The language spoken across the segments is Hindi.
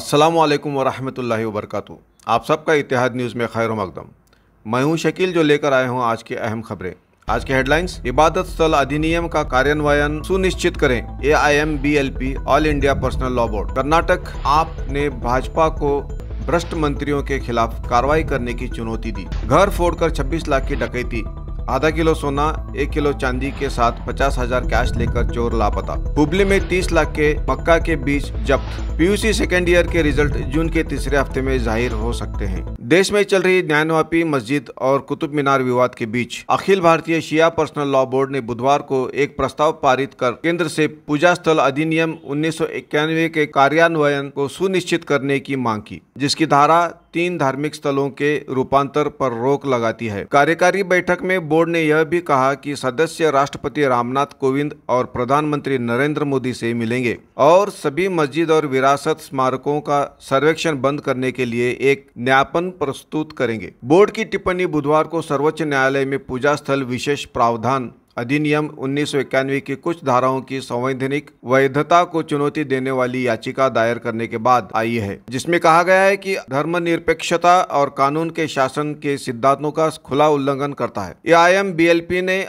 अस्सलाम वालेकुम वरहमतुल्लाहि आप सबका इतिहाद न्यूज़ में खैर मकदम मैं हूं शकील जो लेकर आए हूं आज की अहम खबरें आज के हेडलाइंस इबादत स्थल अधिनियम का कार्यान्वयन सुनिश्चित करें A I M B L P all India personal law board Karnataka आप ने भाजपा को भ्रष्ट मंत्रियों के खिलाफ कार्रवाई करने की चुनौती दी घर फोड़कर 26 लाख की डकैती आधा किलो सोना एक किलो चांदी के साथ पचास हजार कैश लेकर चोर लापता हुबली में तीस लाख के मक्का के बीच जब्त पीयूसी सेकेंड ईयर के रिजल्ट जून के तीसरे हफ्ते में जाहिर हो सकते हैं देश में चल रही ज्ञानवापी मस्जिद और कुतुब मीनार विवाद के बीच अखिल भारतीय शिया पर्सनल लॉ बोर्ड ने बुधवार को एक प्रस्ताव पारित कर केंद्र से पूजा स्थल अधिनियम उन्नीस के कार्यान्वयन को सुनिश्चित करने की मांग की जिसकी धारा तीन धार्मिक स्थलों के रूपांतर पर रोक लगाती है कार्यकारी बैठक में बोर्ड ने यह भी कहा कि सदस्य राष्ट्रपति रामनाथ कोविंद और प्रधानमंत्री नरेंद्र मोदी से मिलेंगे और सभी मस्जिद और विरासत स्मारकों का सर्वेक्षण बंद करने के लिए एक ज्ञापन प्रस्तुत करेंगे बोर्ड की टिप्पणी बुधवार को सर्वोच्च न्यायालय में पूजा स्थल विशेष प्रावधान अधिनियम उन्नीस की कुछ धाराओं की संवैधानिक वैधता को चुनौती देने वाली याचिका दायर करने के बाद आई है जिसमें कहा गया है कि निरपेक्षता और कानून के शासन के सिद्धांतों का खुला उल्लंघन करता है ए ने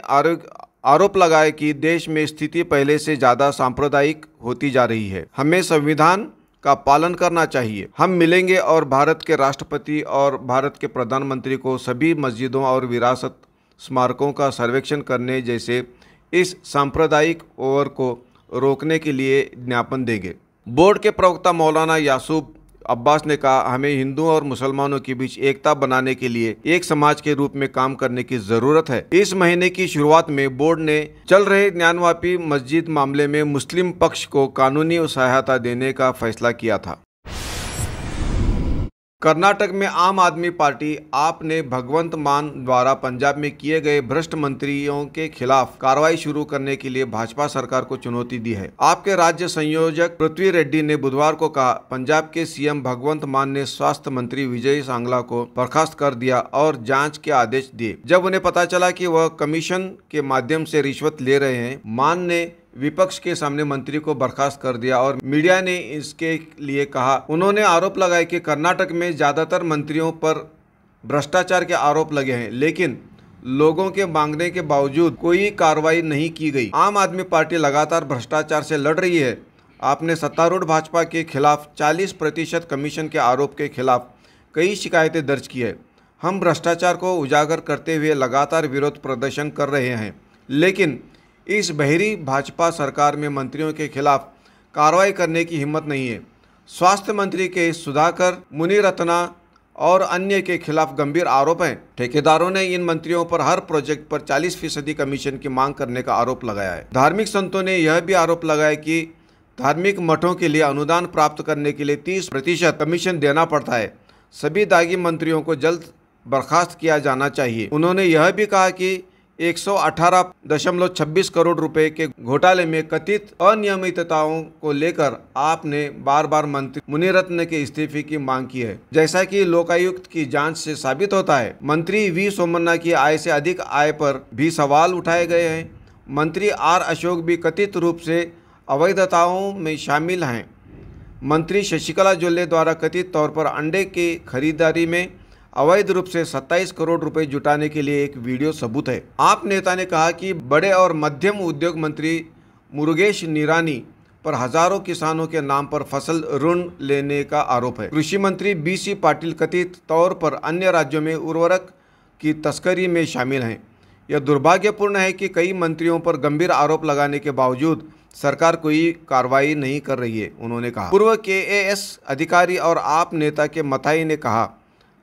आरोप लगाया कि देश में स्थिति पहले से ज्यादा सांप्रदायिक होती जा रही है हमें संविधान का पालन करना चाहिए हम मिलेंगे और भारत के राष्ट्रपति और भारत के प्रधानमंत्री को सभी मस्जिदों और विरासत स्मारकों का सर्वेक्षण करने जैसे इस सांप्रदायिक ओवर को रोकने के लिए ज्ञापन देंगे बोर्ड के प्रवक्ता मौलाना यासूब अब्बास ने कहा हमें हिंदुओं और मुसलमानों के बीच एकता बनाने के लिए एक समाज के रूप में काम करने की जरूरत है इस महीने की शुरुआत में बोर्ड ने चल रहे ज्ञानवापी मस्जिद मामले में मुस्लिम पक्ष को कानूनी सहायता देने का फैसला किया था कर्नाटक में आम आदमी पार्टी आप ने भगवंत मान द्वारा पंजाब में किए गए भ्रष्ट मंत्रियों के खिलाफ कार्रवाई शुरू करने के लिए भाजपा सरकार को चुनौती दी है आपके राज्य संयोजक पृथ्वी रेड्डी ने बुधवार को कहा पंजाब के सीएम भगवंत मान ने स्वास्थ्य मंत्री विजय सांगला को बर्खास्त कर दिया और जाँच के आदेश दिए जब उन्हें पता चला की वह कमीशन के माध्यम ऐसी रिश्वत ले रहे हैं मान ने विपक्ष के सामने मंत्री को बर्खास्त कर दिया और मीडिया ने इसके लिए कहा उन्होंने आरोप लगाया कि कर्नाटक में ज़्यादातर मंत्रियों पर भ्रष्टाचार के आरोप लगे हैं लेकिन लोगों के मांगने के बावजूद कोई कार्रवाई नहीं की गई आम आदमी पार्टी लगातार भ्रष्टाचार से लड़ रही है आपने सत्तारूढ़ भाजपा के खिलाफ 40 प्रतिशत कमीशन के आरोप के खिलाफ कई शिकायतें दर्ज की है हम भ्रष्टाचार को उजागर करते हुए लगातार विरोध प्रदर्शन कर रहे हैं लेकिन इस बहरी भाजपा सरकार में मंत्रियों के खिलाफ कार्रवाई करने की हिम्मत नहीं है स्वास्थ्य मंत्री के सुधाकर मुनिरत्ना और अन्य के खिलाफ गंभीर आरोप हैं ठेकेदारों ने इन मंत्रियों पर हर प्रोजेक्ट पर 40 फीसदी कमीशन की मांग करने का आरोप लगाया है धार्मिक संतों ने यह भी आरोप लगाया कि धार्मिक मठों के लिए अनुदान प्राप्त करने के लिए 30 प्रतिशत कमीशन देना पड़ता है सभी दागी मंत्रियों को जल्द बर्खास्त किया जाना चाहिए उन्होंने यह भी कहा कि 118.26 करोड़ रुपए के घोटाले में कथित अनियमितताओं को लेकर आपने बार बार मंत्री मुनिरत्न के इस्तीफे की मांग की है जैसा कि लोकायुक्त की जांच से साबित होता है मंत्री वी सोमन्ना की आय से अधिक आय पर भी सवाल उठाए गए हैं मंत्री आर अशोक भी कथित रूप से अवैधताओं में शामिल हैं मंत्री शशिकला जोले द्वारा कथित तौर पर अंडे की खरीदारी में अवैध रूप से 27 करोड़ रुपए जुटाने के लिए एक वीडियो सबूत है आप नेता ने कहा कि बड़े और मध्यम उद्योग मंत्री मुरुगेश निरानी पर हजारों किसानों के नाम पर फसल ऋण लेने का आरोप है कृषि मंत्री बीसी पाटिल कथित तौर पर अन्य राज्यों में उर्वरक की तस्करी में शामिल हैं यह दुर्भाग्यपूर्ण है कि कई मंत्रियों पर गंभीर आरोप लगाने के बावजूद सरकार कोई कार्रवाई नहीं कर रही है उन्होंने कहा पूर्व के अधिकारी और आप नेता के मथाई ने कहा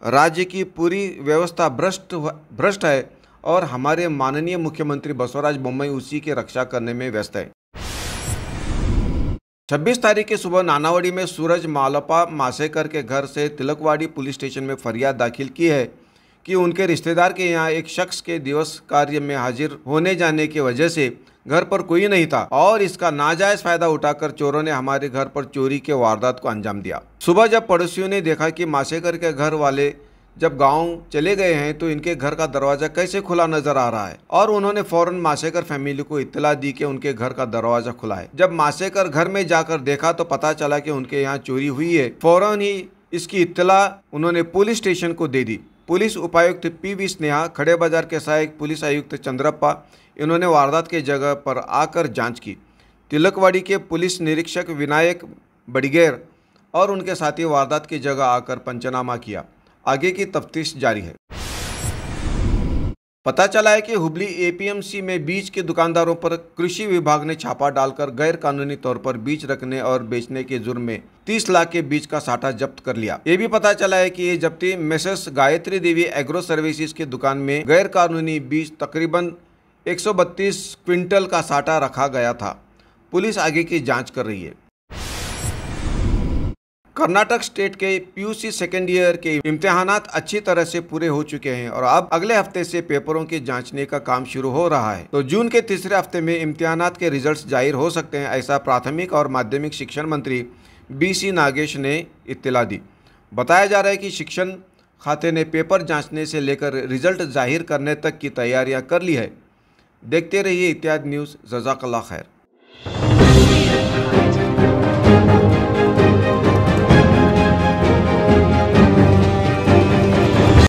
राज्य की पूरी व्यवस्था भ्रष्ट भ्रष्ट है और हमारे माननीय मुख्यमंत्री बसवराज बोम्मई उसी की रक्षा करने में व्यस्त है 26 तारीख की सुबह नानावाड़ी में सूरज मालपा मासेकर के घर से तिलकवाड़ी पुलिस स्टेशन में फरियाद दाखिल की है कि उनके रिश्तेदार के यहाँ एक शख्स के दिवस कार्य में हाजिर होने जाने की वजह से घर पर कोई नहीं था और इसका नाजायज फायदा उठाकर चोरों ने हमारे घर पर चोरी के वारदात को अंजाम दिया सुबह जब पड़ोसियों ने देखा कि मासेकर के घर वाले जब गांव चले गए हैं तो इनके घर का दरवाजा कैसे खुला नजर आ रहा है और उन्होंने फौरन मासेकर फैमिली को इतला दी कि उनके घर का दरवाजा खुला है जब मासेकर घर में जाकर देखा तो पता चला कि उनके यहाँ चोरी हुई है फौरन ही इसकी इतला उन्होंने पुलिस स्टेशन को दे दी पुलिस उपायुक्त पी वी स्नेहा खड़े बाजार के सहायक पुलिस आयुक्त चंद्रप्पा इन्होंने वारदात की जगह पर आकर जांच की तिलकवाड़ी के पुलिस निरीक्षक विनायक बडिगेर और उनके साथी वारदात की जगह आकर पंचनामा किया आगे की तफ्तीश जारी है पता चला है कि हुबली एपीएमसी में बीज के दुकानदारों पर कृषि विभाग ने छापा डालकर गैर कानूनी तौर पर बीज रखने और बेचने के जुर्म में 30 लाख के बीज का साठा जब्त कर लिया ये भी पता चला है कि ये जब्ती messrs Gayatri Devi agro services के दुकान में गैर कानूनी बीज तकरीबन 132 क्विंटल का साठा रखा गया था पुलिस आगे की जाँच कर रही है कर्नाटक स्टेट के पीयूसी सेकेंड ईयर के इम्तहान अच्छी तरह से पूरे हो चुके हैं और अब अगले हफ्ते से पेपरों की जांचने का काम शुरू हो रहा है तो जून के तीसरे हफ्ते में इम्तहान के रिजल्ट जाहिर हो सकते हैं ऐसा प्राथमिक और माध्यमिक शिक्षण मंत्री बीसी नागेश ने इत्तला दी बताया जा रहा है कि शिक्षण खाते ने पेपर जाँचने से लेकर रिजल्ट जाहिर करने तक की तैयारियाँ कर ली है देखते रहिए इत्यादि न्यूज़ जजाकला खैर